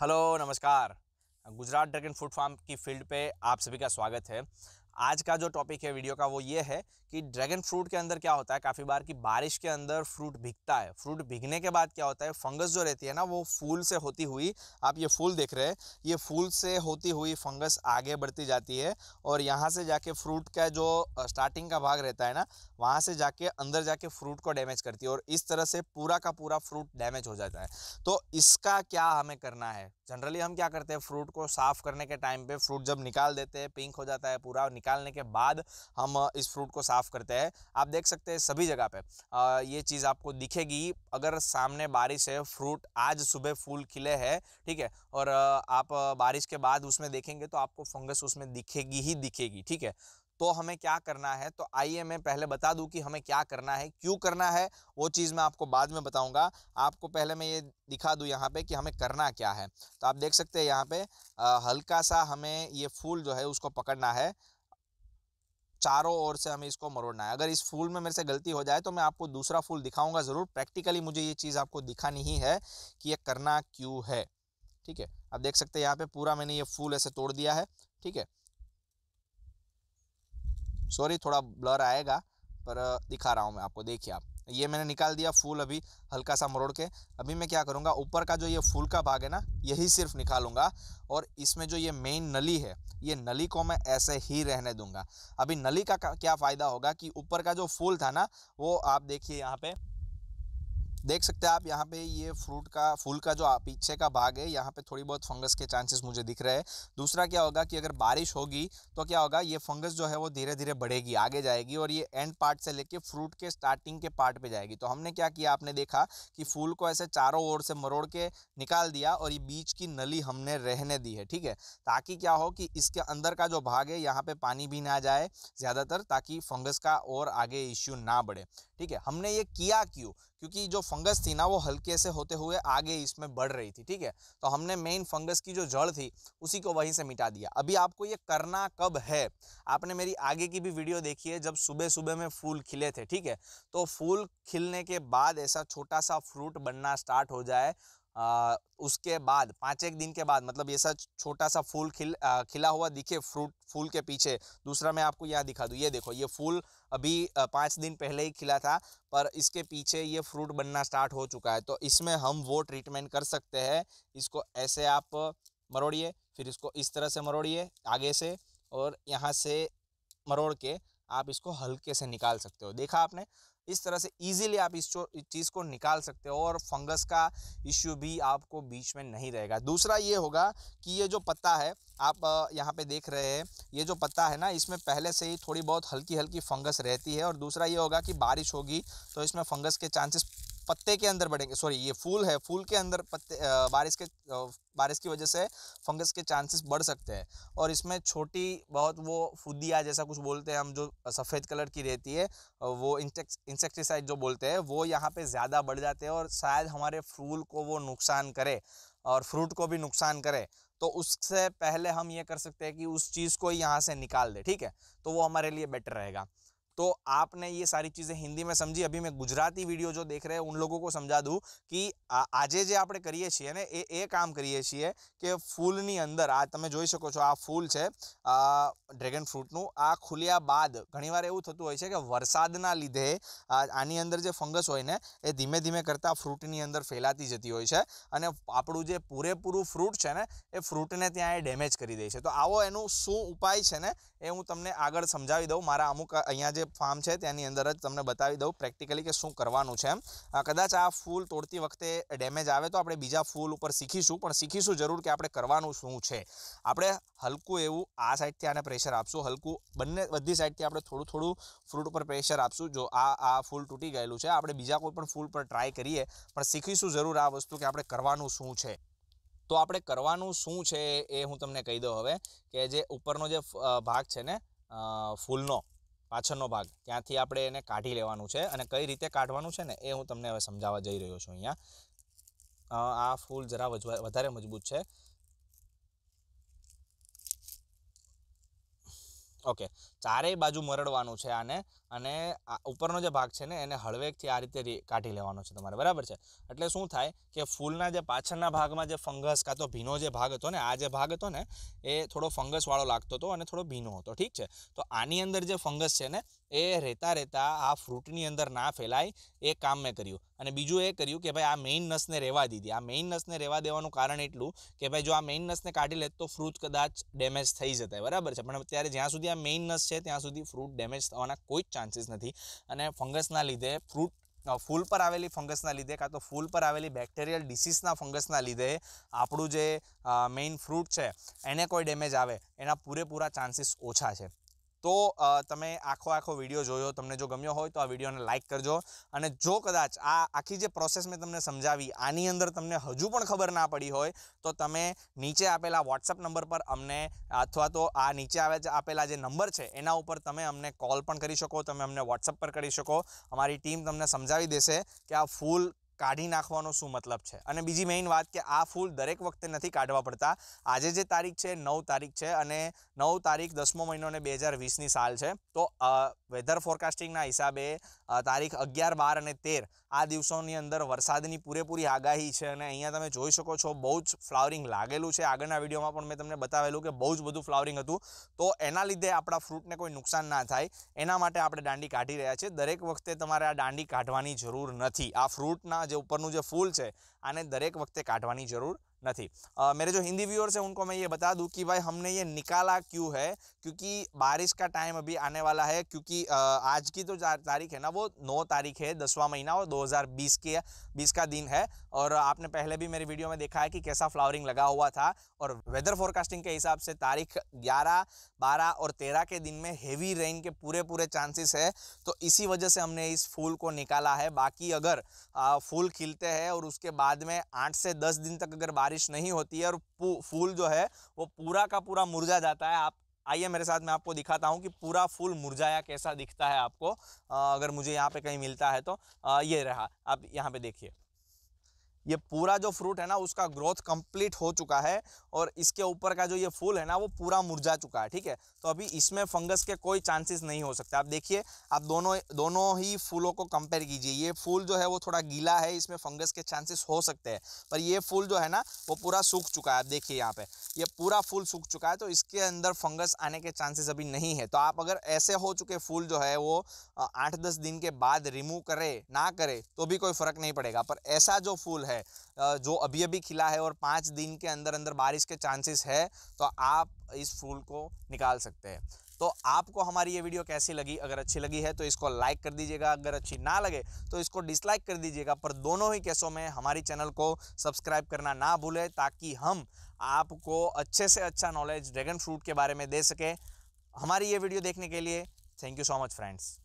hello नमस्कार Gujarat dragon food farm की field पे आप सभी का स्वागत है आज का जो टॉपिक है वीडियो का वो ये है कि ड्रैगन फ्रूट के अंदर क्या होता है काफ़ी बार की बारिश के अंदर फ्रूट भीगता है फ्रूट भीगने के बाद क्या होता है फंगस जो रहती है ना वो फूल से होती हुई आप ये फूल देख रहे हैं ये फूल से होती हुई फंगस आगे बढ़ती जाती है और यहाँ से जाके फ्रूट का जो स्टार्टिंग का भाग रहता है ना वहाँ से जाके अंदर जाके फ्रूट को डैमेज करती है और इस तरह से पूरा का पूरा फ्रूट डैमेज हो जाता है तो इसका क्या हमें करना है जनरली हम क्या करते हैं फ्रूट को साफ़ करने के टाइम पे फ्रूट जब निकाल देते हैं पिंक हो जाता है पूरा निकालने के बाद हम इस फ्रूट को साफ़ करते हैं आप देख सकते हैं सभी जगह पे ये चीज़ आपको दिखेगी अगर सामने बारिश है फ्रूट आज सुबह फूल खिले हैं ठीक है और आप बारिश के बाद उसमें देखेंगे तो आपको फंगस उसमें दिखेगी ही दिखेगी ठीक है तो हमें क्या करना है तो आइए मैं पहले बता दूं कि हमें क्या करना है क्यों करना है वो चीज़ मैं आपको बाद में बताऊंगा आपको पहले मैं ये दिखा दूं यहाँ पे कि हमें करना क्या है तो आप देख सकते हैं यहाँ पे आ, हल्का सा हमें ये फूल जो है उसको पकड़ना है चारों ओर से हमें इसको मरोड़ना है अगर इस फूल में मेरे से गलती हो जाए तो मैं आपको दूसरा फूल दिखाऊंगा ज़रूर प्रैक्टिकली मुझे ये चीज़ आपको दिखानी ही है कि ये करना क्यों है ठीक है आप देख सकते हैं यहाँ पे पूरा मैंने ये फूल ऐसे तोड़ दिया है ठीक है सॉरी थोड़ा ब्लर आएगा पर दिखा रहा हूँ मैं आपको देखिए आप ये मैंने निकाल दिया फूल अभी हल्का सा मरोड़ के अभी मैं क्या करूँगा ऊपर का जो ये फूल का भाग है ना यही सिर्फ निकालूंगा और इसमें जो ये मेन नली है ये नली को मैं ऐसे ही रहने दूंगा अभी नली का क्या फ़ायदा होगा कि ऊपर का जो फूल था ना वो आप देखिए यहाँ पे देख सकते हैं आप यहाँ पे ये फ्रूट का फूल का जो पीछे का भाग है यहाँ पे थोड़ी बहुत फंगस के चांसेस मुझे दिख रहे हैं दूसरा क्या होगा कि अगर बारिश होगी तो क्या होगा ये फंगस जो है वो धीरे धीरे बढ़ेगी आगे जाएगी और ये एंड पार्ट से लेके फ्रूट के स्टार्टिंग के पार्ट पे जाएगी तो हमने क्या किया आपने देखा कि फूल को ऐसे चारों ओर से मरोड़ के निकाल दिया और ये बीच की नली हमने रहने दी है ठीक है ताकि क्या हो कि इसके अंदर का जो भाग है यहाँ पे पानी भी ना जाए ज़्यादातर ताकि फंगस का और आगे इश्यू ना बढ़े ठीक है हमने ये किया क्यों क्योंकि जो फंगस थी ना वो हल्के से होते हुए आगे इसमें बढ़ रही थी ठीक है तो हमने मेन फंगस की जो जड़ थी उसी को वहीं से मिटा दिया अभी आपको ये करना कब है आपने मेरी आगे की भी वीडियो देखी है जब सुबह सुबह में फूल खिले थे ठीक है तो फूल खिलने के बाद ऐसा छोटा सा फ्रूट बनना स्टार्ट हो जाए आ, उसके बाद पाँच एक दिन के बाद मतलब ये छोटा सा फूल खिल आ, खिला हुआ दिखे फ्रूट फूल के पीछे दूसरा मैं आपको यहाँ दिखा दूँ ये देखो ये फूल अभी पाँच दिन पहले ही खिला था पर इसके पीछे ये फ्रूट बनना स्टार्ट हो चुका है तो इसमें हम वो ट्रीटमेंट कर सकते हैं इसको ऐसे आप मरोड़िए फिर इसको इस तरह से मरोड़िए आगे से और यहाँ से मरोड़ के आप इसको हल्के से निकाल सकते हो देखा आपने इस तरह से इजीली आप इस चीज़ को निकाल सकते हो और फंगस का इश्यू भी आपको बीच में नहीं रहेगा दूसरा ये होगा कि ये जो पत्ता है आप यहाँ पे देख रहे हैं ये जो पत्ता है ना इसमें पहले से ही थोड़ी बहुत हल्की हल्की फंगस रहती है और दूसरा ये होगा कि बारिश होगी तो इसमें फंगस के चांसेस पत्ते के अंदर बढ़ेंगे सॉरी ये फूल है फूल के अंदर पत्ते बारिश के बारिश की वजह से फंगस के चांसेस बढ़ सकते हैं और इसमें छोटी बहुत वो फुदिया जैसा कुछ बोलते हैं हम जो सफ़ेद कलर की रहती है वो इंसेक्टिसाइड जो बोलते हैं वो यहाँ पे ज़्यादा बढ़ जाते हैं और शायद हमारे फूल को वो नुकसान करे और फ्रूट को भी नुकसान करे तो उससे पहले हम ये कर सकते हैं कि उस चीज़ को यहाँ से निकाल दे ठीक है तो वो हमारे लिए बेटर रहेगा તો આપને યે સારી ચીજે હિન્દી મે સમજી અભી મે ગુજરાતી વિડિયો જો દેખ રહે હુન લોકો કો સમજા દઉં કી આજે જે આપણે કરીએ છીએ ને એ એક કામ કરીએ છીએ કે ફૂલ ની અંદર આ તમે જોઈ શકો છો આ ફૂલ છે ડ્રેગન ફ્રૂટ નો આ ખુલ્યા બાદ ઘણીવાર એવું થતું હોય છે કે વરસાદ ના લીધે આની અંદર જે ફંગસ હોય ને એ ધીમે ધીમે કરતા ફ્રૂટ ની અંદર ફેલાતી જતી હોય છે અને આપડું જે પૂરે પૂરૂ ફ્રૂટ છે ને એ ફ્રૂટ ને ત્યાં એ ડેમેજ કરી દે છે તો આવો એનો સો ઉપાય છે ને એ હું તમને આગળ સમજાવી દઉં મારા અમુક અહીંયા ફાર્મ છે તેની અંદર જ તમને બતાવી દઉં પ્રેક્ટિકલી કે શું કરવાનું છે કદાચ આ ફૂલ તોડતી વખતે ડેમેજ આવે તો આપણે બીજા ફૂલ ઉપર શીખીશું પણ શીખીશું જરૂર કે આપણે કરવાનું શું છે આપણે હલકું એવું આ સાઈડથી આને પ્રેશર આપશું હલકું બંને બધી સાઈડથી આપણે થોડું થોડું ફ્રૂટ ઉપર પ્રેશર આપશું જો આ આ ફૂલ તૂટી ગયેલું છે આપણે બીજા કોઈ પણ ફૂલ પર ટ્રાય કરીએ પણ શીખીશું જરૂર આ વસ્તુ કે આપણે કરવાનું શું છે તો આપણે કરવાનું શું છે એ હું તમને કહી દઉં હવે કે જે ઉપરનો જે ભાગ છે ને ફૂલનો પાછળનો ભાગ ત્યાંથી આપણે એને કાઢી લેવાનું છે અને કઈ રીતે કાઢવાનું છે ને એ હું તમને હવે સમજાવવા જઈ રહ્યો છું અહીંયા આ ફૂલ જરા વધારે મજબૂત છે ઓકે ચારેય બાજુ મરડવાનું છે આને અને ઉપરનો જે ભાગ છે ને એને હળવેકથી આ રીતે કાઢી લેવાનો છે તમારે બરાબર છે એટલે શું થાય કે ફૂલના જે પાછળના ભાગમાં જે ફંગસ કાં તો ભીનો જે ભાગ હતો ને આ જે ભાગ હતો ને એ થોડો ફંગસવાળો લાગતો હતો અને થોડો ભીનો હતો ઠીક છે તો આની અંદર જે ફંગસ છે ને એ રહેતા રહેતા આ ફ્રૂટની અંદર ના ફેલાય એ કામ મેં કર્યું અને બીજું એ કર્યું કે ભાઈ આ મેઇન નસને રહેવા દીધી આ મેઇન નસને રહેવા દેવાનું કારણ એટલું કે ભાઈ જો આ મેઇન નસને કાઢી લે તો ફ્રૂટ કદાચ ડેમેજ થઈ જતા બરાબર છે પણ અત્યારે જ્યાં સુધી આ મેઇન નસ છે ત્યાં સુધી ફ્રૂટ ડેમેજ થવાના કોઈ ચાન્સ चांसेस નથી અને ફંગસ ના લીધે ફ્રૂટ ફૂલ પર આવેલી ફંગસ ના લીધે કા તો ફૂલ પર આવેલી બેક્ટેરિયલ ડિસીઝ ના ફંગસ ના લીધે આપડું જે મેઈન ફ્રૂટ છે એને કોઈ ડેમેજ આવે એના પૂરે પૂરા ચાન્સીસ ઓછા છે તો તમે આખો આખો વિડિયો જોયો તમે જો ગમ્યો હોય તો આ વિડિયોને લાઈક કરજો અને જો કદાચ આ આખી જે પ્રોસેસ મે તમને સમજાવી આની અંદર તમને હજુ પણ ખબર ના પડી હોય તો તમે નીચે આપેલા WhatsApp નંબર પર અમને આ થવા તો આ નીચે આવે આપેલા જે નંબર છે એના ઉપર તમે અમને કોલ પણ કરી શકો તમે અમને WhatsApp પર કરી શકો અમારી ટીમ તમને સમજાવી દેશે કે આ ફૂલ કાઢી નાખવાનો શું મતલબ છે અને બીજી મેઇન વાત કે આ ફૂલ દરેક વખતે નથી કાઢવા પડતા આજે જે તારીખ છે નવ તારીખ છે અને નવ તારીખ દસમો મહિનો અને બે હજાર વીસની સાલ છે તો વેધર ફોરકાસ્ટિંગના હિસાબે તારીખ અગિયાર બાર અને તેર આ દિવસોની અંદર વરસાદની પૂરેપૂરી આગાહી છે અને અહીંયા તમે જોઈ શકો છો બહુ જ ફ્લાવરિંગ લાગેલું છે આગળના વિડીયોમાં પણ મેં તમને બતાવેલું કે બહુ જ બધું ફ્લાવરિંગ હતું તો એના લીધે આપણા ફ્રૂટને કોઈ નુકસાન ના થાય એના માટે આપણે દાંડી કાઢી રહ્યા છીએ દરેક વખતે તમારે આ દાંડી કાઢવાની જરૂર નથી આ ફ્રૂટના જે ઉપરનું જે ફૂલ છે આને દરેક વખતે કાઢવાની જરૂર નથી मेरे जो हिंदी व्यूअर्स हैं उनको मैं ये बता दूं कि भाई हमने ये निकाला क्यों है क्योंकि बारिश का टाइम अभी आने वाला है क्योंकि आज की तो तारीख है ना वो नौ तारीख है दसवां महीना और 2020 के 20 का दिन है और आपने पहले भी मेरी वीडियो में देखा है कि कैसा फ्लावरिंग लगा हुआ था और वेदर फोरकास्टिंग के हिसाब से तारीख ग्यारह बारह और तेरह के दिन में हेवी रेन के पूरे पूरे चांसेस है तो इसी वजह से हमने इस फूल को निकाला है बाकी अगर फूल खिलते हैं और उसके बाद में आठ से दस दिन तक अगर बारिश नहीं होती है और फूल जो है वो पूरा का पूरा मुरझा जाता है आप आइए मेरे साथ मैं आपको दिखाता हूँ कि पूरा फूल मुरझाया कैसा दिखता है आपको आ, अगर मुझे यहाँ पे कहीं मिलता है तो आ, ये रहा आप यहाँ पे देखिए ये पूरा जो फ्रूट है ना उसका ग्रोथ कंप्लीट हो चुका है और इसके ऊपर का जो ये फूल है ना वो पूरा मुरझा चुका है ठीक है तो अभी इसमें फंगस के कोई चांसेस नहीं हो सकते आप देखिए आप दोनों दोनों ही फूलों को कंपेयर कीजिए ये फूल जो है वो थोड़ा गीला है इसमें फंगस के चांसेस हो सकते हैं पर ये फूल जो है ना वो पूरा सूख चुका है आप देखिए यहाँ पर ये पूरा फूल सूख चुका है तो इसके अंदर फंगस आने के चांसेस अभी नहीं है तो आप अगर ऐसे हो चुके फूल जो है वो आठ दस दिन के बाद रिमूव करें ना करें तो भी कोई फ़र्क नहीं पड़ेगा पर ऐसा जो फूल है है जो अभी अभी खिला है और पाँच दिन के अंदर अंदर बारिश के चांसेस है तो आप इस फूल को निकाल सकते हैं तो आपको हमारी ये वीडियो कैसी लगी अगर अच्छी लगी है तो इसको लाइक कर दीजिएगा अगर अच्छी ना लगे तो इसको डिसलाइक कर दीजिएगा पर दोनों ही केसों में हमारी चैनल को सब्सक्राइब करना ना भूलें ताकि हम आपको अच्छे से अच्छा नॉलेज ड्रैगन फ्रूट के बारे में दे सकें हमारी ये वीडियो देखने के लिए thank you so much friends